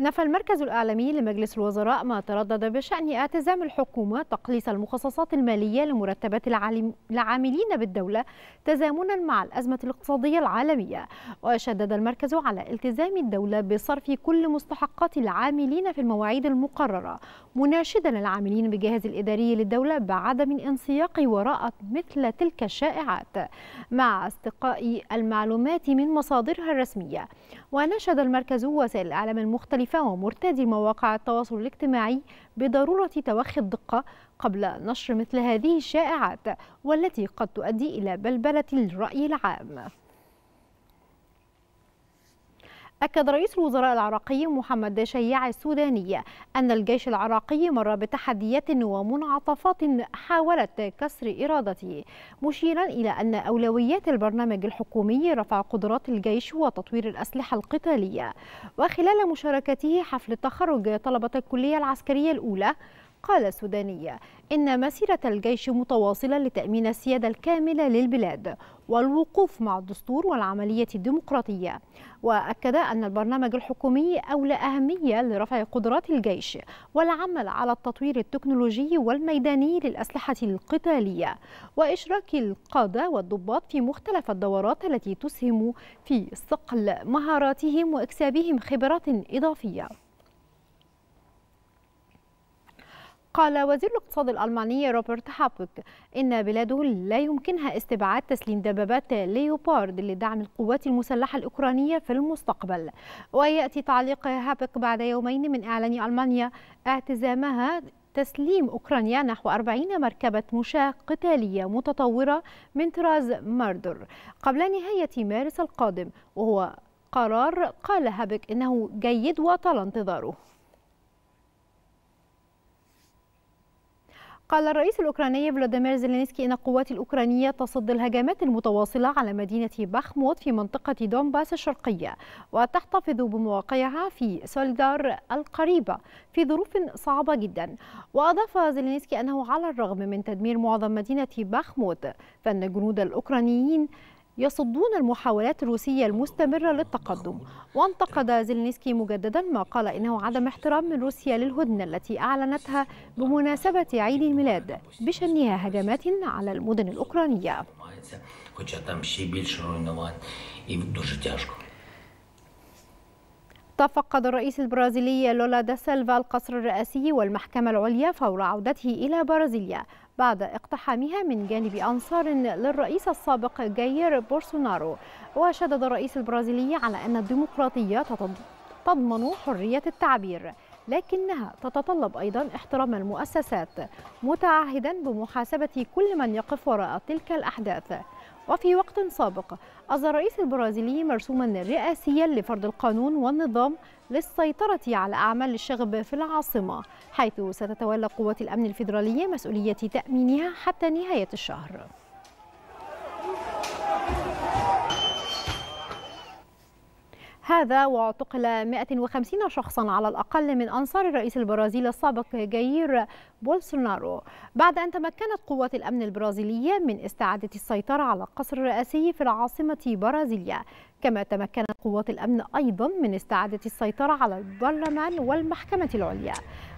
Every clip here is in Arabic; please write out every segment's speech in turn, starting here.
نفى المركز الإعلامي لمجلس الوزراء ما تردد بشأن اعتزام الحكومة تقليص المخصصات المالية لمرتبات العاملين بالدولة تزامنا مع الأزمة الاقتصادية العالمية وشدد المركز على التزام الدولة بصرف كل مستحقات العاملين في المواعيد المقررة مناشدا العاملين بجهاز الإداري للدولة بعدم انسياق وراء مثل تلك الشائعات مع استقاء المعلومات من مصادرها الرسمية ونشد المركز وسائل الإعلام المختلفة الصحيفة ومرتدي مواقع التواصل الاجتماعي بضرورة توخي الدقة قبل نشر مثل هذه الشائعات والتي قد تؤدي إلى بلبلة الرأي العام أكد رئيس الوزراء العراقي محمد شياع السوداني أن الجيش العراقي مر بتحديات ومنعطفات حاولت كسر إرادته مشيرا إلى أن أولويات البرنامج الحكومي رفع قدرات الجيش وتطوير الأسلحة القتالية وخلال مشاركته حفل التخرج طلبة الكلية العسكرية الأولى قال السوداني إن مسيرة الجيش متواصلة لتأمين السيادة الكاملة للبلاد والوقوف مع الدستور والعملية الديمقراطية وأكد أن البرنامج الحكومي أولى أهمية لرفع قدرات الجيش والعمل على التطوير التكنولوجي والميداني للأسلحة القتالية وإشراك القادة والضباط في مختلف الدورات التي تسهم في صقل مهاراتهم وإكسابهم خبرات إضافية قال وزير الاقتصاد الألماني روبرت هابك إن بلاده لا يمكنها استبعاد تسليم دبابات ليوبارد لدعم القوات المسلحة الأوكرانية في المستقبل ويأتي تعليق هابك بعد يومين من إعلان ألمانيا اعتزامها تسليم أوكرانيا نحو 40 مركبة مشاة قتالية متطورة من طراز ماردر قبل نهاية مارس القادم وهو قرار قال هابك إنه جيد وطال انتظاره قال الرئيس الأوكراني فلاديمير زيلينسكي أن القوات الأوكرانية تصد الهجمات المتواصلة على مدينة بخموت في منطقة دونباس الشرقية وتحتفظ بمواقعها في سولدار القريبة في ظروف صعبة جدا وأضاف زيلينسكي أنه على الرغم من تدمير معظم مدينة بخموت فإن الجنود الأوكرانيين يصدون المحاولات الروسية المستمرة للتقدم وانتقد زيلنسكي مجددا ما قال إنه عدم احترام من روسيا للهدنة التي أعلنتها بمناسبة عيد الميلاد بشنها هجمات على المدن الأوكرانية تفقد الرئيس البرازيلي لولا دا سيلفا القصر الرئاسي والمحكمة العليا فور عودته إلى برازيليا بعد اقتحامها من جانب أنصار للرئيس السابق جاير بورسونارو وشدد الرئيس البرازيلي على أن الديمقراطية تضمن حرية التعبير لكنها تتطلب أيضا احترام المؤسسات متعهدا بمحاسبة كل من يقف وراء تلك الأحداث وفي وقت سابق أظهر الرئيس البرازيلي مرسوما رئاسيا لفرض القانون والنظام للسيطرة على أعمال الشغب في العاصمة حيث ستتولى قوات الأمن الفيدرالية مسؤولية تأمينها حتى نهاية الشهر هذا واعتقل 150 شخصا على الأقل من أنصار الرئيس البرازيل السابق جاير بولسونارو بعد أن تمكنت قوات الأمن البرازيلية من استعادة السيطرة على القصر الرئاسي في العاصمة برازيليا كما تمكنت قوات الأمن أيضا من استعادة السيطرة على البرلمان والمحكمة العليا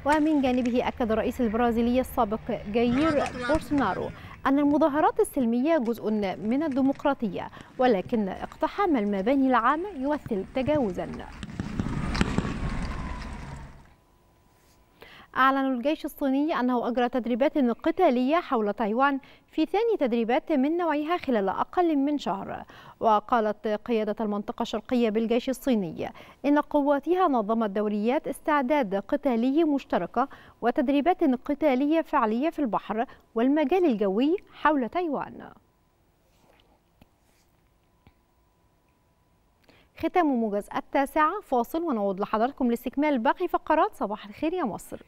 ومن جانبه أكد الرئيس البرازيلي السابق جاير بولسونارو أن المظاهرات السلمية جزء من الديمقراطية ولكن اقتحام المباني العامة يمثل تجاوزا أعلن الجيش الصيني أنه أجرى تدريبات قتالية حول تايوان في ثاني تدريبات من نوعها خلال أقل من شهر وقالت قيادة المنطقة الشرقية بالجيش الصيني إن قواتها نظمت دوريات استعداد قتالي مشتركة وتدريبات قتالية فعلية في البحر والمجال الجوي حول تايوان ختام موجز التاسعة فاصل ونعود لحضراتكم لاستكمال باقي فقرات صباح الخير يا مصر